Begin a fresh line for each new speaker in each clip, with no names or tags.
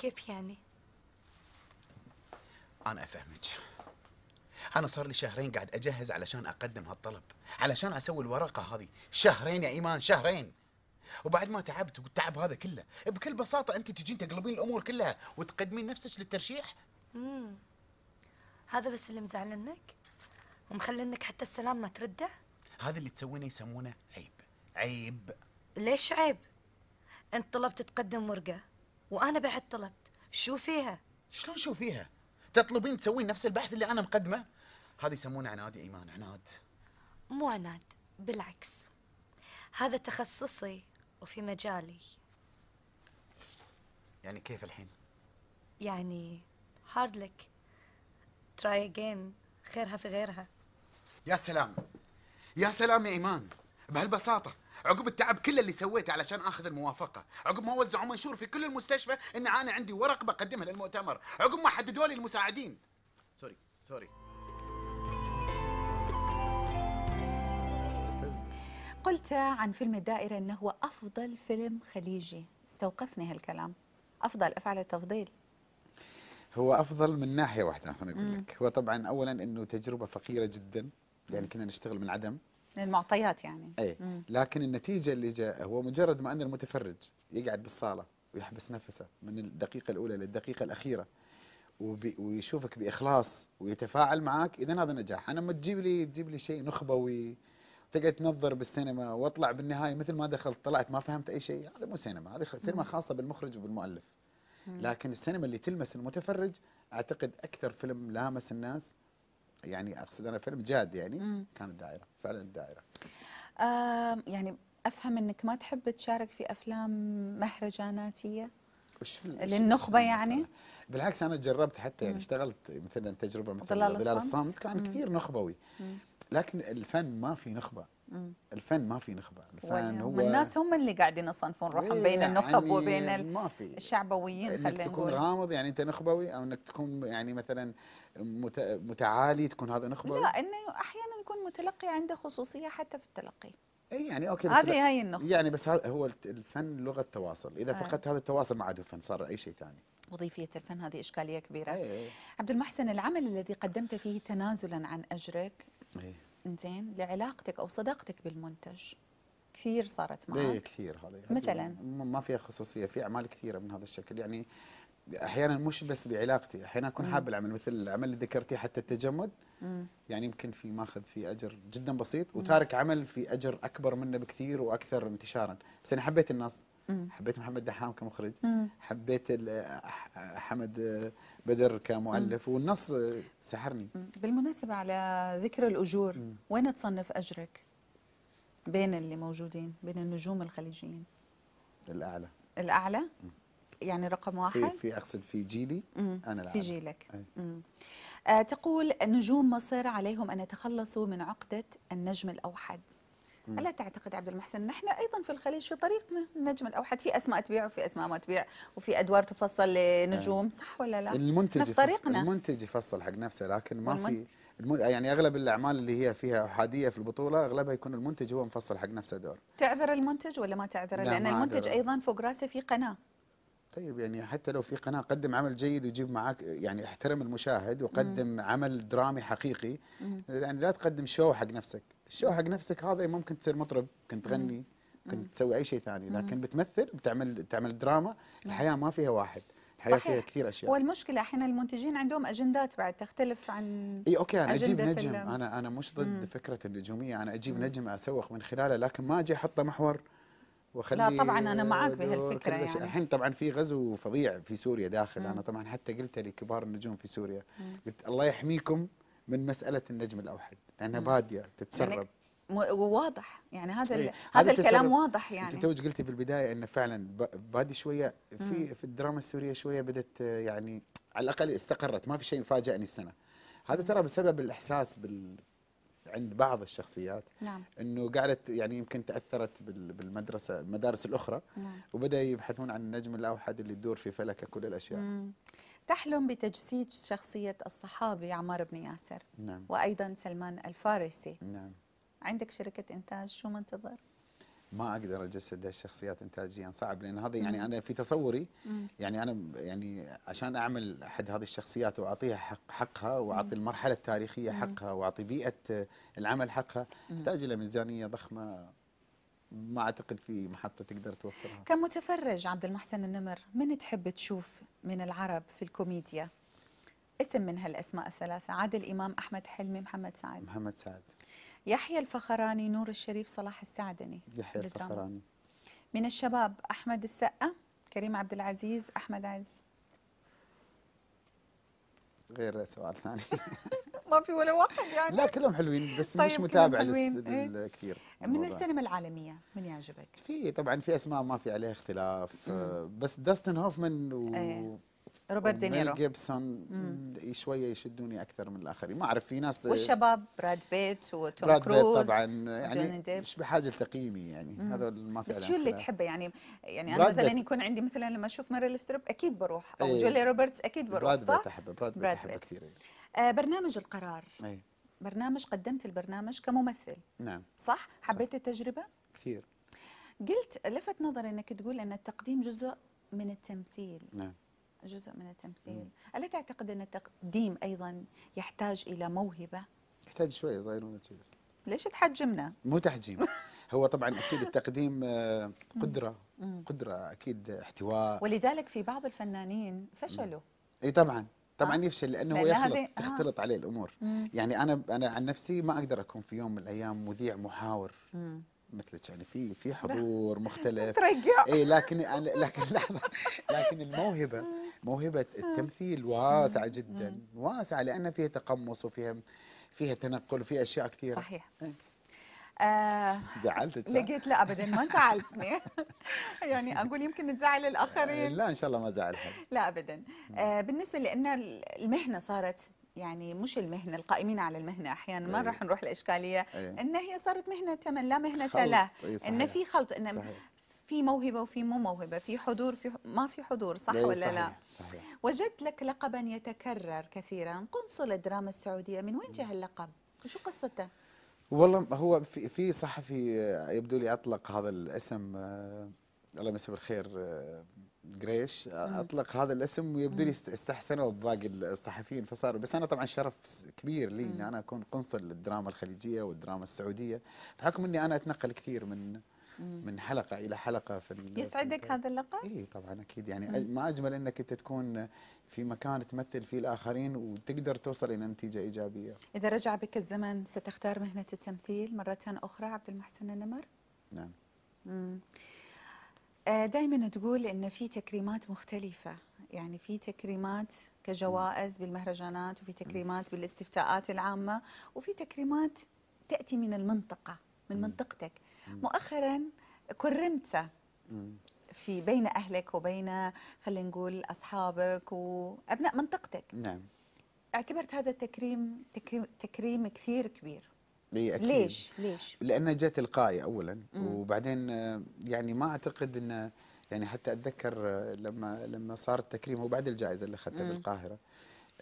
كيف يعني؟ أنا أفهمك أنا صار لي شهرين قاعد أجهز علشان أقدم هالطلب علشان أسوي الورقة هذه شهرين يا إيمان شهرين وبعد ما تعبت والتعب هذا كله بكل بساطة أنت تجين تقلبين الأمور كلها وتقدمين نفسك للترشيح مم. هذا بس اللي مزعلنك ومخلنك حتى السلام ما ترده هذا اللي تسوينه يسمونه عيب عيب ليش عيب؟ أنت طلبت تقدم ورقة وانا بعد طلبت شو فيها شلون شو فيها تطلبين تسوين نفس البحث اللي انا مقدمه هذه يسمونه عناد ايمان عناد مو عناد بالعكس هذا تخصصي وفي مجالي يعني كيف الحين
يعني هارد لك تراي اجين خيرها في غيرها
يا سلام يا سلام يا ايمان بهالبساطه عقب التعب كله اللي سويته علشان اخذ الموافقه عقب ما وزعوا منشور في كل المستشفى ان انا عندي ورق بقدمها للمؤتمر عقب ما حددوا لي المساعدين سوري سوري استفز
قلت عن فيلم الدائرة أنه هو أفضل فيلم خليجي استوقفني هالكلام أفضل أفعل التفضيل
هو أفضل من ناحية واحدة خليني أقول لك هو طبعا أولا أنه تجربة فقيرة جدا يعني كنا نشتغل من عدم
المعطيات يعني اي
لكن النتيجه اللي جاء هو مجرد ما ان المتفرج يقعد بالصاله ويحبس نفسه من الدقيقه الاولى للدقيقه الاخيره ويشوفك باخلاص ويتفاعل معك اذا هذا نجاح انا ما تجيب لي تجيب لي شيء نخبوي تقعد تنظر بالسينما واطلع بالنهايه مثل ما دخلت طلعت ما فهمت اي شيء هذا مو سينما هذه سينما خاصه بالمخرج وبالمؤلف لكن السينما اللي تلمس المتفرج اعتقد اكثر فيلم لامس الناس يعني اقصد انا فيلم جاد يعني كانت دائره فعلا دائره
يعني افهم انك ما تحب تشارك في افلام مهرجاناتيه
للنخبه يعني بالعكس انا جربت حتى يعني اشتغلت مثلا تجربه مثل ظلال الصمت كان كثير نخبوي لكن الفن ما في نخبه الفن ما في نخبه الفن هو الناس
هم اللي قاعدين يصنفون روحهم إيه بين النخب يعني وبين ما في الشعبويين انك تكون غامض
يعني انت نخبوي او انك تكون يعني مثلا متعالي تكون هذا نخبوي لا
انه احيانا يكون متلقي عنده خصوصيه حتى في التلقي اي يعني اوكي بس هذه هي النقطة
يعني بس هو الفن لغة تواصل، إذا آه. فقدت هذا التواصل ما عاد هو فن صار أي شيء ثاني.
وظيفية الفن هذه إشكالية كبيرة. أي أي. عبد المحسن العمل الذي قدمت فيه تنازلا عن أجرك أي. زين لعلاقتك او صداقتك بالمنتج كثير صارت معك
كثير هذا مثلا يعني ما فيها خصوصيه في اعمال كثيره من هذا الشكل يعني احيانا مش بس بعلاقتي احيانا اكون حاب العمل مثل العمل اللي ذكرتيه حتى التجمد مم. يعني يمكن في ماخذ في اجر جدا بسيط وتارك عمل في اجر اكبر منه بكثير واكثر انتشارا بس انا حبيت الناس مم. حبيت محمد دحام كمخرج مم. حبيت حمد بدر كمؤلف والنص سحرني
بالمناسبه على ذكر الاجور وين تصنف اجرك بين اللي موجودين بين النجوم الخليجيين الاعلى الاعلى يعني رقم واحد في, في
اقصد في جيلي مم. انا العالم. في جيلك
آه تقول نجوم مصر عليهم ان يتخلصوا من عقده النجم الاوحد ألا تعتقد عبد المحسن نحن أيضا في الخليج في طريقنا النجم الأوحد في أسماء تبيع وفي أسماء ما تبيع وفي أدوار تفصل لنجوم أه. صح ولا لا المنتج يفصل
المنتج يفصل حق نفسه لكن ما في يعني أغلب الأعمال اللي هي فيها أحادية في البطولة أغلبها يكون المنتج هو مفصل حق نفسه دور
تعذر المنتج ولا ما تعذره لا لأن ما المنتج أيضا فوق راسه في قناة
طيب يعني حتى لو في قناه قدم عمل جيد وجيب معك يعني احترم المشاهد وقدم مم. عمل درامي حقيقي مم. يعني لا تقدم شو حق نفسك، الشو حق نفسك هذا ممكن تصير مطرب، كنت تغني، كنت تسوي اي شيء ثاني، لكن بتمثل بتعمل تعمل دراما، الحياه ما فيها واحد، الحياه صحيح. فيها كثير اشياء
والمشكله احيانا المنتجين عندهم اجندات بعد تختلف عن اي اوكي انا اجيب نجم انا
انا مش ضد مم. فكره النجوميه، انا اجيب مم. نجم اسوق من خلاله لكن ما اجي احطه محور وخلي لا طبعا انا معك بهالفكره يعني الحين طبعا في غزو فظيع في سوريا داخل مم. انا طبعا حتى قلت لكبار النجوم في سوريا مم. قلت الله يحميكم من مساله النجم الاوحد لانها باديه تتسرب يعني
وواضح يعني هذا إيه. هذا الكلام واضح يعني انت
توج قلتي في البدايه انه فعلا بادي شويه في مم. في الدراما السوريه شويه بدت يعني على الاقل استقرت ما في شيء فاجئني السنه هذا ترى بسبب الاحساس بال عند بعض الشخصيات نعم. انه قعدت يعني يمكن تاثرت بالمدرسه المدارس الاخرى نعم. وبدا يبحثون عن النجم الاوحد اللي يدور في فلك كل الاشياء
مم. تحلم بتجسيد شخصيه الصحابي عمار بن ياسر نعم. وايضا سلمان الفارسي نعم عندك شركه انتاج شو منتظر
ما اقدر اجسد هالشخصيات انتاجيا صعب لان هذا يعني انا في تصوري يعني انا يعني عشان اعمل احد هذه الشخصيات واعطيها حق حقها واعطي المرحله التاريخيه حقها واعطي بيئه العمل حقها احتاج الى ميزانيه ضخمه ما اعتقد في محطه تقدر توفرها
كمتفرج عبد المحسن النمر من تحب تشوف من العرب في الكوميديا اسم من هالاسماء الثلاثه عادل امام احمد حلمي محمد سعد محمد سعد يحيى الفخراني نور الشريف صلاح السعدني يحيى الفخراني من الشباب أحمد السقا كريم عبد العزيز أحمد عز
غير سؤال ثاني
ما في ولا واحد يعني
لا كلهم حلوين بس طيب مش متابع إيه. كثير من السينما
العالميه من يعجبك؟
في طبعا في اسماء ما في عليها اختلاف مم. بس داستن هوفمان و... ايه. روبرت دينيرو جيبسون شويه يشدوني اكثر من الاخرين ما اعرف في ناس والشباب
براد بيت وتوم براد كروز بيت طبعا
يعني مش بحاجه لتقييمي يعني هذول ما في بس شو اللي تحبه
يعني يعني انا مثلا يكون عندي مثلا لما اشوف ماريل ستريب اكيد بروح او ايه جولي روبرتس اكيد بروح براد بيت احبه براد بيت احبه كثير يعني. آه برنامج القرار ايه برنامج قدمت البرنامج كممثل نعم صح حبيت صح. التجربه كثير قلت لفت نظري انك تقول ان التقديم جزء من التمثيل نعم جزء من التمثيل ألا تعتقد أن التقديم أيضا يحتاج إلى موهبة؟
يحتاج شوية صغيرون بس
ليش تحجمنا؟
مو تحجيم هو طبعا اكيد التقديم آه، قدره قدره اكيد احتواء
ولذلك في بعض الفنانين فشلوا
اي طبعا طبعا آه. يفشل لانه هو يخلط آه. تختلط عليه الامور مم. يعني انا انا عن نفسي ما اقدر اكون في يوم من الايام مذيع محاور مم. مثلك يعني في في حضور مختلف ترجع اي لكن لكن لحظه لكن الموهبه موهبة آه. التمثيل واسعة جدا واسعة لأن فيها تقمص وفيها فيها تنقل وفي أشياء كثيرة صحيح
إيه. آه
زعلتك لقيت
لا ابدا ما زعلتني يعني اقول يمكن نزعل الاخرين آه، لا
ان شاء الله ما زعل حد
لا ابدا آه بالنسبه لان المهنه صارت يعني مش المهنه القائمين على المهنه احيانا ما إيه. راح نروح الاشكاليه أيه. ان هي صارت مهنه تمن لا مهنه له إيه، ان في خلط ان صحيح. في موهبه وفي مو موهبه في حضور في ما في حضور صح إيه، ولا صحيح. لا صحيح. وجدت لك لقبا يتكرر كثيرا قنصل الدراما السعوديه من وين جاء اللقب وشو قصته
والله هو في في صحفي يبدو لي اطلق هذا الاسم آه، الله يمسيه بالخير قريش آه، اطلق هذا الاسم ويبدو لي استحسنوا باقي الصحفيين فصار بس انا طبعا شرف كبير لي ان انا اكون قنصل الدراما الخليجيه والدراما السعوديه بحكم اني انا اتنقل كثير من من حلقه الى حلقه في يسعدك هذا اللقاء؟ اي طبعا اكيد يعني ما اجمل انك انت تكون في مكان تمثل فيه الاخرين وتقدر توصل الى نتيجه ايجابيه.
اذا رجع بك الزمن ستختار مهنه التمثيل مره اخرى عبد المحسن النمر؟ نعم. آه، دائما تقول ان في تكريمات مختلفه يعني في تكريمات كجوائز بالمهرجانات وفي تكريمات بالاستفتاءات العامه وفي تكريمات تاتي من المنطقه من منطقتك مؤخرا كرمت في بين اهلك وبين خلينا نقول اصحابك وابناء منطقتك نعم اعتبرت هذا التكريم تكريم, تكريم كثير كبير
أكيد. ليش ليش لانه جاء تلقائي اولا مم. وبعدين يعني ما اعتقد انه يعني حتى اتذكر لما لما صار التكريم وبعد الجائزه اللي اخذتها بالقاهره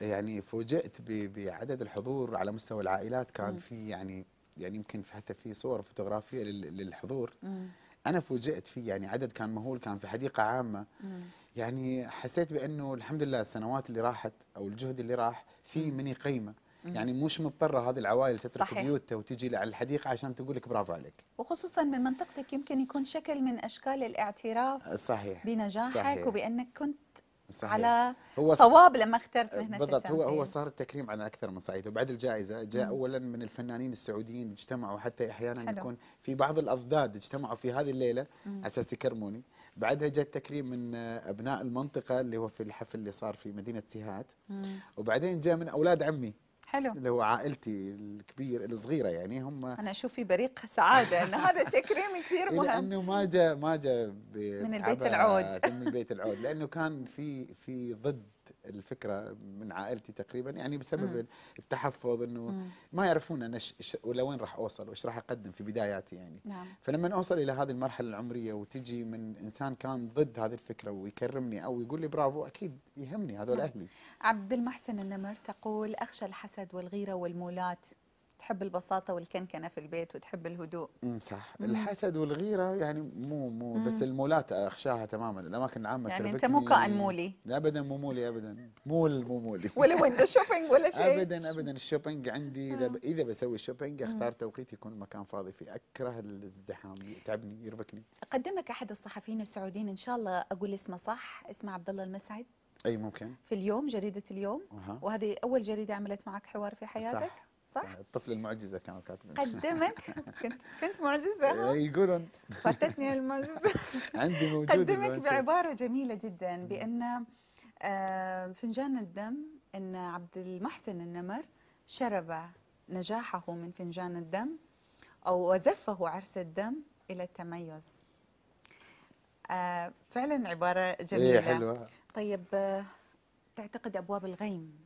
يعني فوجئت بعدد الحضور على مستوى العائلات كان في يعني يعني يمكن حتى في صور فوتوغرافيه للحضور مم. انا فوجئت فيه يعني عدد كان مهول كان في حديقه عامه مم. يعني حسيت بانه الحمد لله السنوات اللي راحت او الجهد اللي راح في مني قيمه يعني مش مضطره هذه العوائل تترك بيوتها وتجي على الحديقه عشان تقول لك برافو عليك
وخصوصا من منطقتك يمكن يكون شكل من اشكال الاعتراف
صحيح بنجاحك صحيح. وبانك كنت صحيح. على هو صواب
لما اخترت آه، مهنه بالضبط هو هو
صار التكريم على اكثر من صعيد وبعد الجائزه جاء اولا من الفنانين السعوديين اجتمعوا حتى احيانا حلو. يكون في بعض الاضداد اجتمعوا في هذه الليله على اساس يكرموني بعدها جاء التكريم من ابناء المنطقه اللي هو في الحفل اللي صار في مدينه سيهات وبعدين جاء من اولاد عمي حلو اللي هو عائلتي الكبير الصغيره يعني هم انا
اشوف في بريق سعاده ان هذا تكريم كثير إيه، مهم لانه
ما جاء ما جاء من البيت العود من البيت العود لانه كان في في ضد الفكره من عائلتي تقريبا يعني بسبب مم. التحفظ انه ما يعرفون انا ش... ش... ولوين راح اوصل وايش راح اقدم في بداياتي يعني نعم. فلما اوصل الى هذه المرحله العمريه وتجي من انسان كان ضد هذه الفكره ويكرمني او يقول لي برافو اكيد يهمني هذول نعم. اهلي
عبد المحسن النمر تقول اخشى الحسد والغيره والمولات تحب البساطه والكنكنه في البيت وتحب الهدوء
صح مم. الحسد والغيره يعني مو مو مم. بس المولات اخشاها تماما الاماكن العامه يعني انت مو كائن مولي ابدا مو مولي ابدا مول مو مولي ولا ويندو شوبينج ولا شيء ابدا ابدا الشوبينج عندي آه. اذا اذا بسوي شوبينج آه. اختار توقيت يكون مكان فاضي فيه اكره الازدحام يتعبني يربكني
قدمك احد الصحفيين السعوديين ان شاء الله اقول اسمه صح اسمه عبد الله المسعد اي ممكن في اليوم جريده اليوم أه. وهذه اول جريده عملت معك حوار في حياتك صح. صح؟
الطفل المعجزه كانوا كاتبين قدمك
كنت كنت معجزه إيه، يقولون فاتتني المعجزه
عندي موجودة قدمك بعباره
جميله جدا بان آه، فنجان الدم ان عبد المحسن النمر شرب نجاحه من فنجان الدم او وزفه عرس الدم الى التميز آه، فعلا عباره إيه، جميله حلوة. طيب آه، تعتقد ابواب الغيم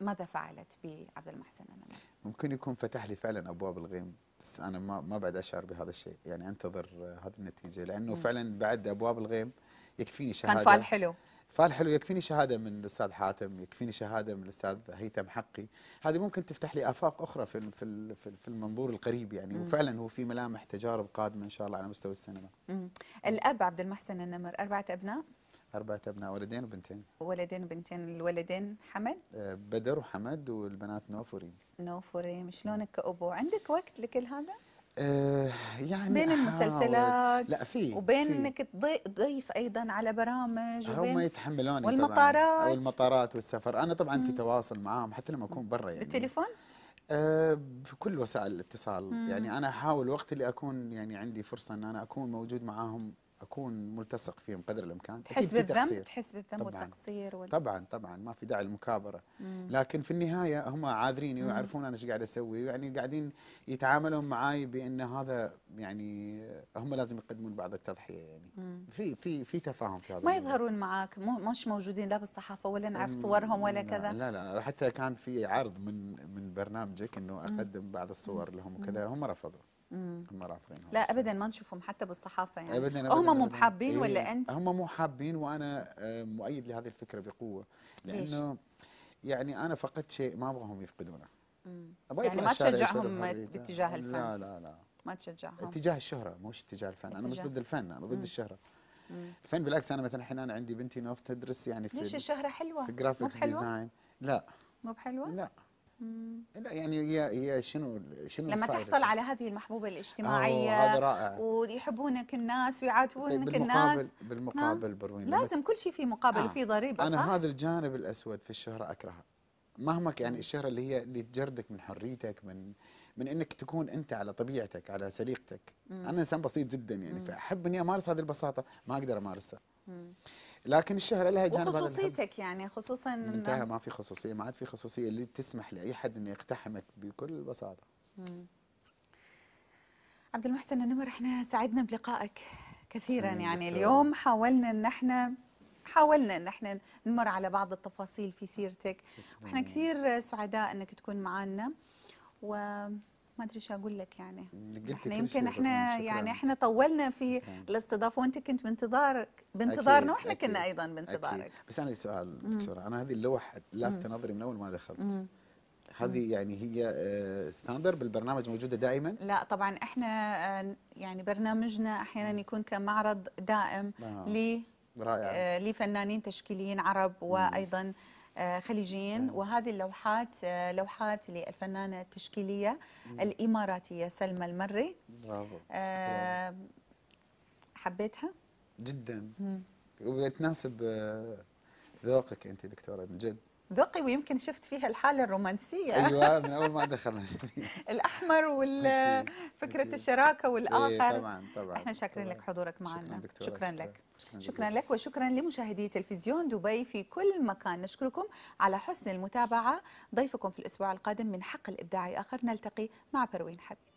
ماذا فعلت بعبد المحسن النمر؟
ممكن يكون فتح لي فعلا ابواب الغيم بس انا ما ما بعد اشعر بهذا الشيء يعني انتظر آه، هذه النتيجه لانه م. فعلا بعد ابواب الغيم يكفيني شهاده كان فال حلو فال حلو يكفيني شهاده من الاستاذ حاتم يكفيني شهاده من الاستاذ هيثم حقي هذه ممكن تفتح لي افاق اخرى في في في المنظور القريب يعني مم. وفعلا هو في ملامح تجارب قادمه ان شاء الله على مستوى السينما
الاب عبد المحسن النمر اربعه ابناء
أربعة أبناء ولدين وبنتين
ولدين وبنتين الولدين حمد؟
آه، بدر وحمد والبنات
نوف وريم شلونك كأبو عندك وقت لكل هذا؟
أه يعني بين المسلسلات لا في وبين فيه. انك
تضيف ايضا على برامج هم
يتحملوني والمطارات طبعاً والمطارات والسفر انا طبعا مم. في تواصل معاهم حتى لما اكون برا يعني بالتليفون أه بكل وسائل الاتصال مم. يعني انا احاول وقت اللي اكون يعني عندي فرصه ان انا اكون موجود معاهم اكون ملتصق فيهم قدر الامكان تحس بالذنب تحس
بالذنب والتقصير وال...
طبعا طبعا ما في داعي للمكابره لكن في النهايه هم عاذريني ويعرفون انا ايش قاعد اسوي يعني قاعدين يتعاملون معي بان هذا يعني هم لازم يقدمون بعض التضحيه يعني في في في تفاهم في هذا ما
يظهرون معك مش موجودين لا بالصحافه ولا نعرف صورهم ولا كذا لا
لا حتى كان في عرض من من برنامجك انه اقدم بعض الصور لهم وكذا هم رفضوا هم رافضين لا
ابدا ما نشوفهم حتى بالصحافه يعني ابدا ابدا هم مو حابين ولا إيه، انت؟
هم مو حابين وانا آه، مؤيد لهذه الفكره بقوه لانه يعني انا فقدت شيء ما ابغاهم يفقدونه
يعني ما تشجعهم باتجاه الفن لا لا لا ما تشجعهم اتجاه
الشهره مش اتجاه الفن اتجاه. انا مش ضد الفن انا ضد مم. الشهره مم. الفن بالعكس انا مثلا الحين انا عندي بنتي نوف تدرس يعني في ليش
الشهره حلوه في جرافيك ديزاين لا مو بحلوه؟ لا لا يعني
هي هي شنو شنو لما تحصل على
هذه المحبوبه الاجتماعيه هذا رائع ويحبونك الناس ويعاتبونك طيب، الناس بالمقابل
بالمقابل نعم. بروين لازم
كل شيء في مقابل آه. في ضريبه انا صح؟ هذا
الجانب الاسود في الشهره اكرهه مهما يعني الشهره اللي هي اللي تجردك من حريتك من من انك تكون انت على طبيعتك على سليقتك انا انسان بسيط جدا يعني مم. فاحب اني امارس هذه البساطه ما اقدر امارسها مم. لكن الشهره لها جانب وخصوصيتك
يعني خصوصا انتهى
ما في خصوصيه ما عاد في خصوصيه اللي تسمح لاي حد انه يقتحمك بكل بساطه
مم. عبد المحسن النمر احنا سعدنا بلقائك كثيرا يعني دكتور. اليوم حاولنا ان احنا حاولنا ان احنا نمر على بعض التفاصيل في سيرتك احنا كثير سعداء انك تكون معنا و ما ادري اقول لك يعني احنا يمكن احنا يعني احنا طولنا في نعم. الاستضافه وانت كنت بانتظار بانتظارنا واحنا كنا ايضا بانتظارك أكيد.
بس انا لي سؤال دكتوره انا هذه اللوحه لافتة نظري من اول ما دخلت مم. هذه يعني هي ستاندر آه، بالبرنامج موجوده دائما؟
لا طبعا احنا آه، يعني برنامجنا احيانا يكون كمعرض دائم آه. ل
رائع. آه،
لفنانين تشكيليين عرب وايضا آه، خليجيين نعم. وهذه اللوحات آه، لوحات للفنانة التشكيلية الإماراتية سلمى المري برافو, آه، حبيتها؟
جدا وتناسب ذوقك أنت دكتورة من جد
ذوقي ويمكن شفت فيها الحالة الرومانسية أيوة
من أول ما دخلنا
الأحمر وفكرة الشراكة والآخر إيه، طبعا طبعا احنا شاكرين لك حضورك معنا شكرا, شكرا لك شكرا, شكرا لك وشكرا لمشاهدي تلفزيون دبي في كل مكان نشكركم على حسن المتابعة ضيفكم في الأسبوع القادم من حق الإبداعي آخر نلتقي مع بروين حبيب